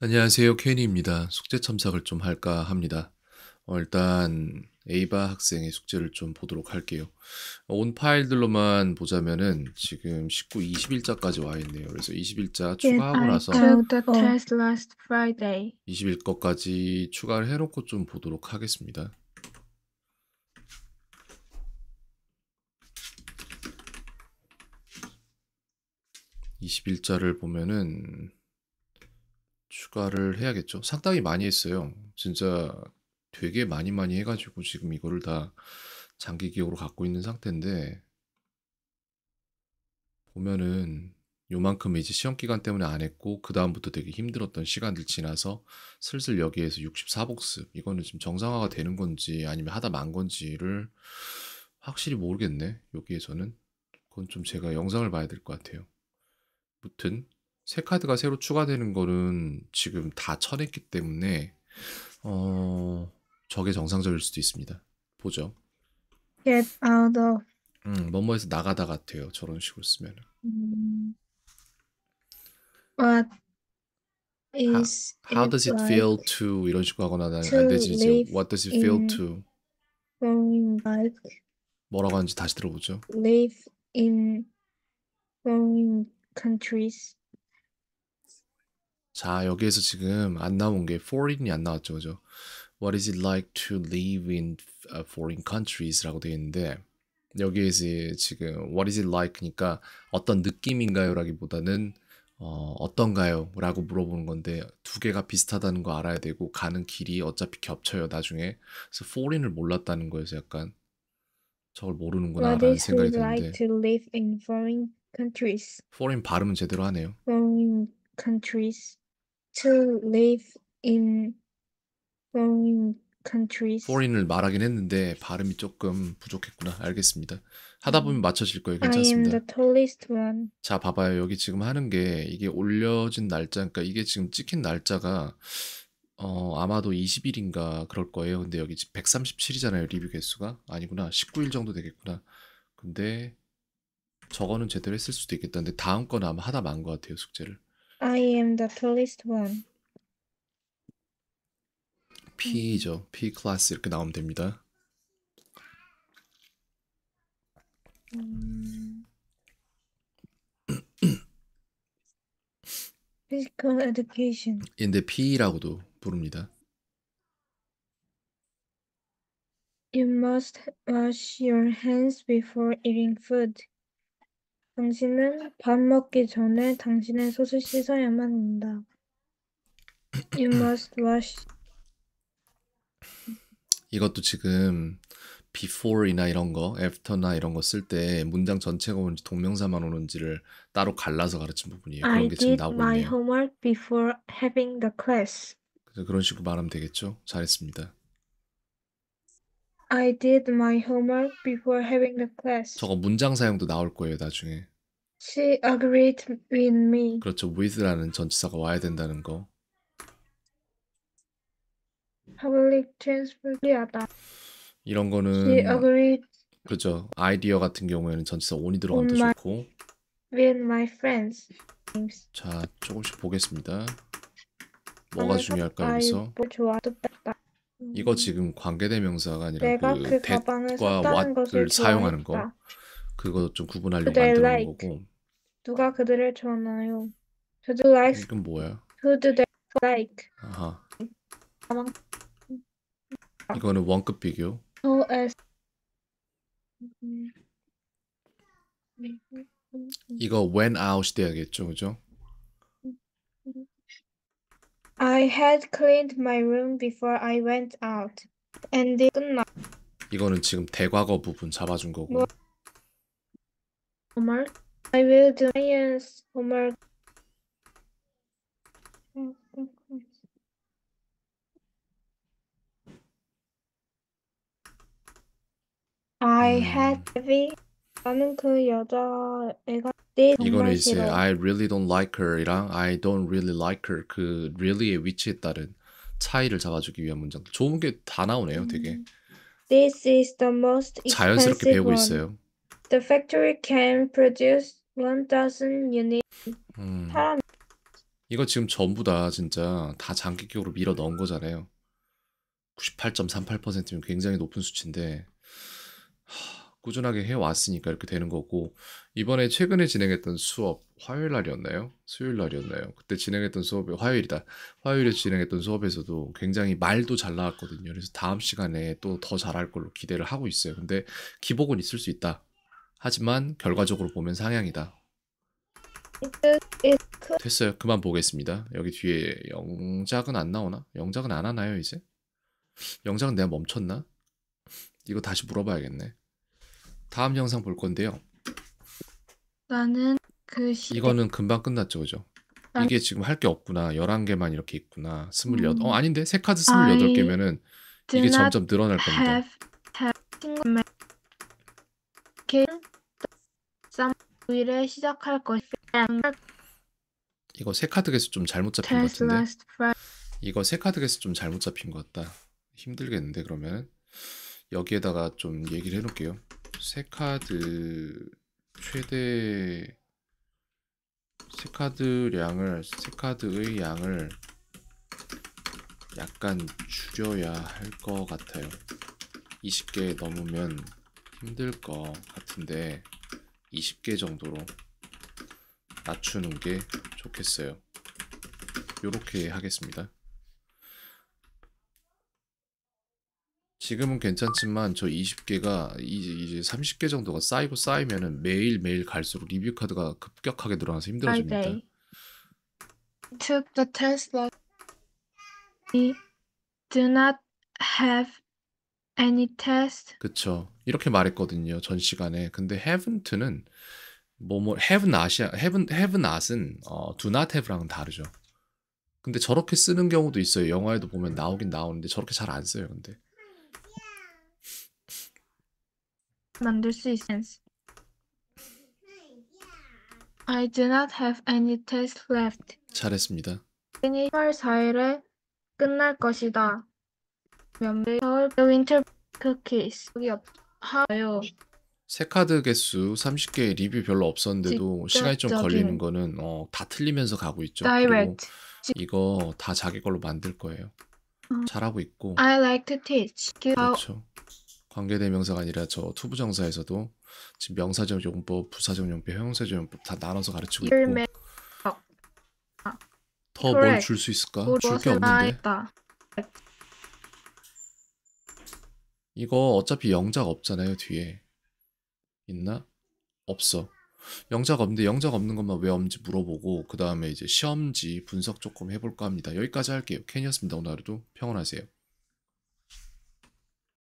안녕하세요. 케니입니다. 숙제 첨삭을 좀 할까 합니다. 어, 일단 에이바 학생의 숙제를 좀 보도록 할게요. 온 파일들로만 보자면은 지금 19, 20일자까지 와 있네요. 그래서 20일자 추가하고 나서 20일 어. 것까지 추가를 해놓고 좀 보도록 하겠습니다. 2 0일자를 보면은 추가를 해야겠죠. 상당히 많이 했어요. 진짜 되게 많이 많이 해가지고 지금 이거를 다 장기 기억으로 갖고 있는 상태인데 보면은 요만큼 이제 시험 기간 때문에 안 했고 그 다음부터 되게 힘들었던 시간들 지나서 슬슬 여기에서 64복습 이거는 지금 정상화가 되는 건지 아니면 하다 만 건지를 확실히 모르겠네 여기에서는 그건 좀 제가 영상을 봐야 될 것 같아요. 무튼 새 카드가 새로 추가되는 거는 지금 다 쳐냈기 때문에 어 저게 정상적일 수도 있습니다. 보죠. Get out of. 음, 뭐뭐에서 나가다 같아요. 저런 식으로 쓰면. 음. What is how, how does it feel like to 이런 식으로 하거나 안 되지. What does it feel to? Going like. 뭐라고 하는지 다시 들어보죠. Live in foreign countries. 자, 여기에서 지금 안 나온 게 foreign이 안 나왔죠. 그죠? What is it like to live in uh, foreign countries? 라고 되어 있는데 여기에서 지금 what is it like니까 어떤 느낌인가요? 라기보다는 어, 어떤가요? 라고 물어보는 건데 두 개가 비슷하다는 거 알아야 되고 가는 길이 어차피 겹쳐요 나중에 그래서 foreign을 몰랐다는 거에서 약간 저걸 모르는구나 What 라는 is 생각이 it 드는데 like to live in foreign countries? foreign 발음은 제대로 하네요 Foreign countries to live in foreign countries. f o 을 말하긴 했는데 발음이 조금 부족했구나. 알겠습니다. 하다 보면 음. 맞춰질 거예요. 괜찮습니다. the tallest one. 자, 봐봐요. 여기 지금 하는 게 이게 올려진 날짜, 그러니까 이게 지금 찍힌 날짜가 어, 아마도 20일인가 그럴 거예요. 근데 여기 지금 137이잖아요. 리뷰 개수가. 아니구나. 19일 정도 되겠구나. 근데 저거는 제대로 했을 수도 있겠다. 근데 다음 건 아마 하다 만 것 같아요. 숙제를. I am the tallest one. P죠. P 클래스 이렇게 나오면 됩니다. 음... Physical education. 근데 P라고도 부릅니다. You must wash your hands before eating food. 당신은 밥 먹기 전에 당신의 솥을 씻어야만 한다. You must wash. 이것도 지금 before이나 이런 거, after나 이런 거 쓸 때 문장 전체가 오는지 동명사만 오는지를 따로 갈라서 가르친 부분이에요. 그런 게 지금 나오고 있네요. homework before having the class. 그런 식으로 말하면 되겠죠? 잘했습니다. I did my homework before having the class. 저거 문장 사용도 나올 거예요 나중에. She agreed with me. 그렇죠. with라는 전치사가 와야 된다는 거. Public transport하다. 이런 She 거는 agreed 그렇죠. 아이디어 같은 경우에는 전치사 on이 들어가면 더 엄마. 좋고. with my friends. 자 조금씩 보겠습니다. 뭐가 중요할까 여기서? 좋아. 또 이거 지금 관계대명사가 아니라 내가 그, 그 가방을 과 샀다는 것을 what을 사용하는 거 좋아했다. 그거 좀 구분하려고 그들 만드는 like 거고 누가 그들을 좋아하나요? Who do like 이건 뭐야? who do they like? 아하 가방 이거는 원급 비교 so as 이거 went out 돼야겠죠 그죠? I had cleaned my room before I went out. 엔딩 끝나. 이거는 지금 대과거 부분 잡아준 거고. 뭐... homework. I will do science homework. I had heavy. 나는 그 여자 때 이거는 이제 싫어 I really don't like her이랑 I don't really like her 그 really의 위치에 따른 차이를 잡아주기 위한 문장들 좋은 게 다 나오네요, 음. 되게. This is the most 자연스럽게 배우고 one. 있어요. The factory can produce 1,000 units. 음. 이거 지금 전부 다 진짜 다 장기격으로 밀어 넣은 거잖아요. 98.38%면 굉장히 높은 수치인데 하... 꾸준하게 해왔으니까 이렇게 되는 거고 이번에 최근에 진행했던 수업 화요일 날이었나요? 수요일 날이었나요? 그때 진행했던 수업이 화요일이다. 화요일에 진행했던 수업에서도 굉장히 말도 잘 나왔거든요. 그래서 다음 시간에 또 더 잘할 걸로 기대를 하고 있어요. 근데 기복은 있을 수 있다. 하지만 결과적으로 보면 상향이다. 됐어요. 그만 보겠습니다. 여기 뒤에 영작은 안 나오나? 영작은 안 하나요, 이제? 영작은 내가 멈췄나? 이거 다시 물어봐야겠네. 다음 영상 볼 건데요. 나는 그 시대. 이거는 금방 끝났죠, 그죠? 난... 이게 지금 할 게 없구나. 11개만 이렇게 있구나. 28. 음. 어, 아닌데. 세 카드 28개면은 이게 점점 늘어날 겁니다. Have, have 일 시작할 것 이거 세 카드 개수 좀 잘못 잡힌 것 같은데 이거 세 카드 개수 좀 잘못 잡힌 것 같다 힘들겠는데 그러면 여기에다가 좀 얘기를 해놓을게요 세 카드 최대 세 카드량을 세 카드의 양을 약간 줄여야 할 것 같아요. 20개 넘으면 힘들 것 같은데 20개 정도로 낮추는 게 좋겠어요. 이렇게 하겠습니다. 지금은 괜찮지만 저 20개가 이제, 이제 30개 정도가 쌓이고 쌓이면은 매일매일 갈수록 리뷰 카드가 급격하게 늘어나서 힘들어집니다. 아, 네. took the test but we do not have any test. 그쵸. 이렇게 말했거든요. 전 시간에. 근데 haven't는 뭐뭐 뭐, have not이 have have not은 어, do not have랑은 다르죠. 근데 저렇게 쓰는 경우도 있어요. 영화에도 보면 나오긴 나오는데 저렇게 잘 안 써요. 근데 만들 수 있어요. I do not have any test left. 잘했습니다. 10월 4일에 끝날 것이다. 면밀 서울 윈터 쿠키스 여기 없어요. 세 카드 개수 30개 리뷰 별로 없었는데도 뭐 시간이 좀 걸리는 거는 어, 다 틀리면서 가고 있죠. 이거 다 자기 걸로 만들 거예요. 음. 잘하고 있고. I like to teach. 그렇죠. 관계대명사가 아니라 저 투부정사에서도 지금 명사적 용법, 부사적 용법, 형용사적 용법 다 나눠서 가르치고 있고 아, 아, 더뭘 줄 수 있을까? 줄 게 없는데 이거 어차피 영작 없잖아요 뒤에 있나? 없어 영작 없는데 영작 없는 것만 왜 없는지 물어보고 그 다음에 이제 시험지 분석 조금 해볼까 합니다 여기까지 할게요 캔이었습니다 오늘 하루도 평온하세요